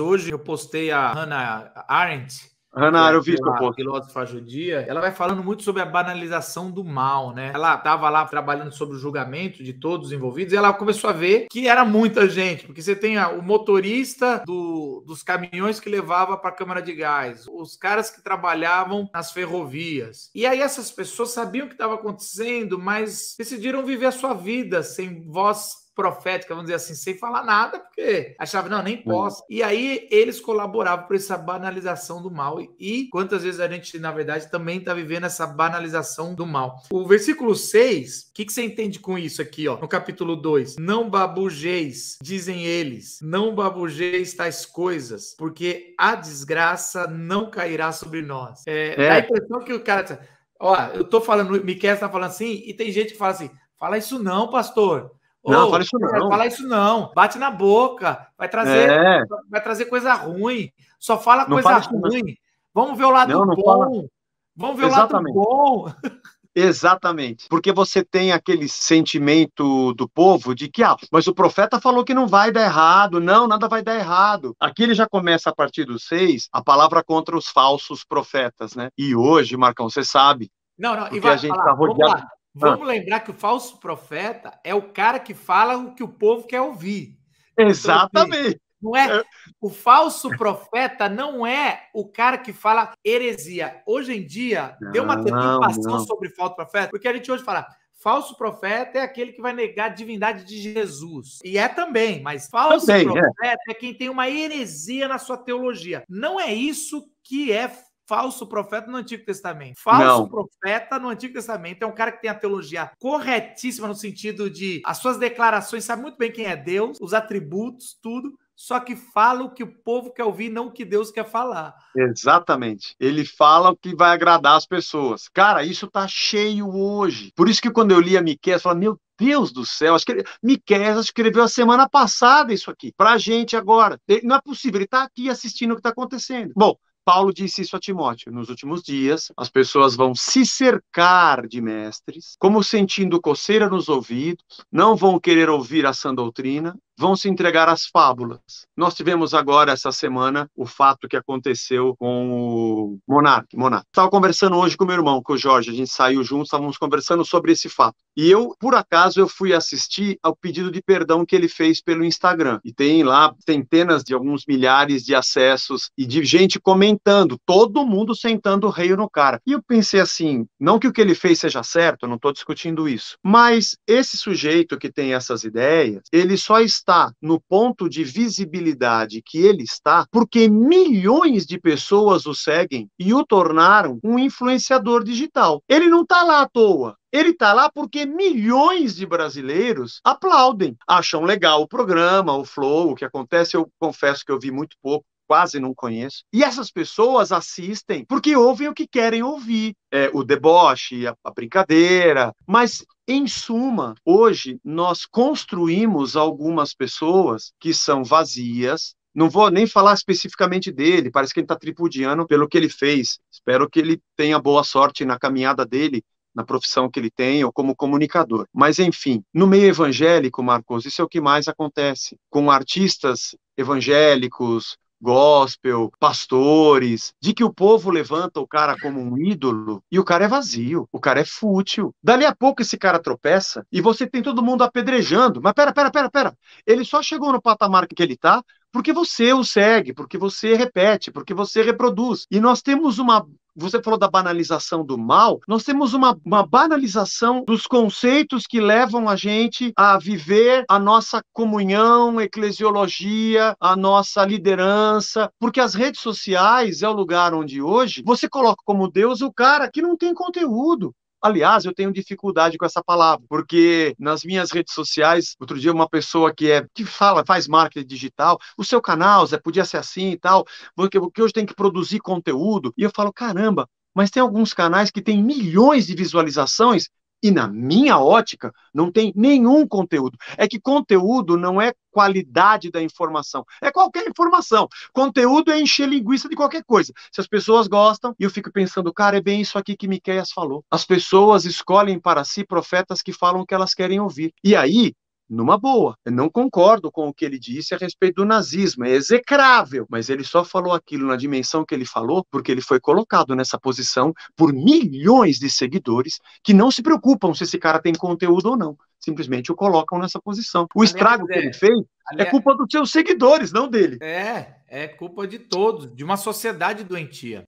Hoje eu postei a Hannah Arendt. Hannah é Arendt, a filósofa judia. Ela vai falando muito sobre a banalização do mal, né? Ela estava lá trabalhando sobre o julgamento de todos os envolvidos e ela começou a ver que era muita gente, porque você tem o motorista do, dos caminhões que levava para a Câmara de Gás, os caras que trabalhavam nas ferrovias. E aí essas pessoas sabiam o que estava acontecendo, mas decidiram viver a sua vida sem voz profética, vamos dizer assim, sem falar nada, porque achava, não, nem é. posso. E aí eles colaboravam para essa banalização do mal. E quantas vezes a gente, na verdade, também está vivendo essa banalização do mal. O versículo 6, o que, que você entende com isso aqui, ó? No capítulo 2: Não babujeis, dizem eles, não babujeis tais coisas, porque a desgraça não cairá sobre nós. É, é. Dá a impressão que o cara. Tá, ó, eu tô falando, o Miquel tá falando assim, e tem gente que fala assim: fala isso não, pastor. Não, oh, fala isso não. Fala isso não. Bate na boca. Vai trazer, é. vai trazer coisa ruim. Só fala não coisa fala ruim. Vamos ver o lado não, não bom. Fala... Vamos ver Exatamente. o lado bom. Exatamente. Porque você tem aquele sentimento do povo de que, ah, mas o profeta falou que não vai dar errado, não, nada vai dar errado. Aqui ele já começa a partir dos seis. a palavra contra os falsos profetas, né? E hoje, Marcão, você sabe. Não, não, e vai, a gente está rodeado. Vamos ah. lembrar que o falso profeta é o cara que fala o que o povo quer ouvir. Então, assim, Exatamente. Não é? é o falso profeta não é o cara que fala heresia. Hoje em dia não, deu uma deturpação sobre falso profeta, porque a gente hoje fala Falso profeta é aquele que vai negar a divindade de Jesus. E é também, mas falso também, é. profeta é. é quem tem uma heresia na sua teologia. Não é isso que é falso profeta no Antigo Testamento. Falso não. profeta no Antigo Testamento é um cara que tem a teologia corretíssima no sentido de as suas declarações, sabe muito bem quem é Deus, os atributos, tudo, só que fala o que o povo quer ouvir, não o que Deus quer falar. Exatamente. Ele fala o que vai agradar as pessoas. Cara, isso tá cheio hoje. Por isso que quando eu li a Miquel, eu falo, meu Deus do céu, acho que ele, Miquel escreveu a semana passada isso aqui, pra gente agora. Ele, não é possível, ele tá aqui assistindo o que tá acontecendo. Bom, Paulo disse isso a Timóteo: nos últimos dias, as pessoas vão se cercar de mestres, como sentindo coceira nos ouvidos, não vão querer ouvir a sã doutrina, vão se entregar às fábulas. Nós tivemos agora, essa semana, o fato que aconteceu com o Monark. Monark. Estava conversando hoje com meu irmão, com o Jorge, a gente saiu juntos, estávamos conversando sobre esse fato. E eu, por acaso, eu fui assistir ao pedido de perdão que ele fez pelo Instagram. E tem lá centenas de alguns milhares de acessos e de gente comentando, todo mundo sentando o rei no cara. E eu pensei assim, não que o que ele fez seja certo, eu não estou discutindo isso, mas esse sujeito que tem essas ideias, ele só está está no ponto de visibilidade que ele está porque milhões de pessoas o seguem e o tornaram um influenciador digital. Ele não está lá à toa. Ele está lá porque milhões de brasileiros aplaudem, acham legal o programa, o flow, o que acontece. Eu confesso que eu vi muito pouco quase não conheço. E essas pessoas assistem porque ouvem o que querem ouvir. É, o deboche, a, a brincadeira. Mas, em suma, hoje nós construímos algumas pessoas que são vazias, não vou nem falar especificamente dele, parece que ele está tripudiano pelo que ele fez. Espero que ele tenha boa sorte na caminhada dele, na profissão que ele tem ou como comunicador. Mas, enfim, no meio evangélico, Marcos, isso é o que mais acontece. Com artistas evangélicos, gospel, pastores, de que o povo levanta o cara como um ídolo e o cara é vazio, o cara é fútil. Dali a pouco esse cara tropeça e você tem todo mundo apedrejando. Mas pera, pera, pera, pera. Ele só chegou no patamar que ele tá porque você o segue, porque você repete, porque você reproduz. E nós temos uma você falou da banalização do mal. Nós temos uma, uma banalização dos conceitos que levam a gente a viver a nossa comunhão, eclesiologia, a nossa liderança, porque as redes sociais é o lugar onde hoje você coloca como Deus o cara que não tem conteúdo. Aliás, eu tenho dificuldade com essa palavra, porque nas minhas redes sociais, outro dia uma pessoa que é que fala, faz marketing digital, o seu canal, Zé, podia ser assim e tal, porque, porque hoje tem que produzir conteúdo. E eu falo, caramba, mas tem alguns canais que têm milhões de visualizações e na minha ótica, não tem nenhum conteúdo. É que conteúdo não é qualidade da informação, é qualquer informação. Conteúdo é encher linguiça de qualquer coisa. Se as pessoas gostam, e eu fico pensando, cara, é bem isso aqui que Miqueias falou. As pessoas escolhem para si profetas que falam o que elas querem ouvir. E aí, numa boa. Eu não concordo com o que ele disse a respeito do nazismo, é execrável, mas ele só falou aquilo na dimensão que ele falou porque ele foi colocado nessa posição por milhões de seguidores que não se preocupam se esse cara tem conteúdo ou não. Simplesmente o colocam nessa posição. O aliás, estrago que é, ele fez é aliás, é culpa dos seus seguidores, não dele. É, é culpa de todos, de uma sociedade doentia.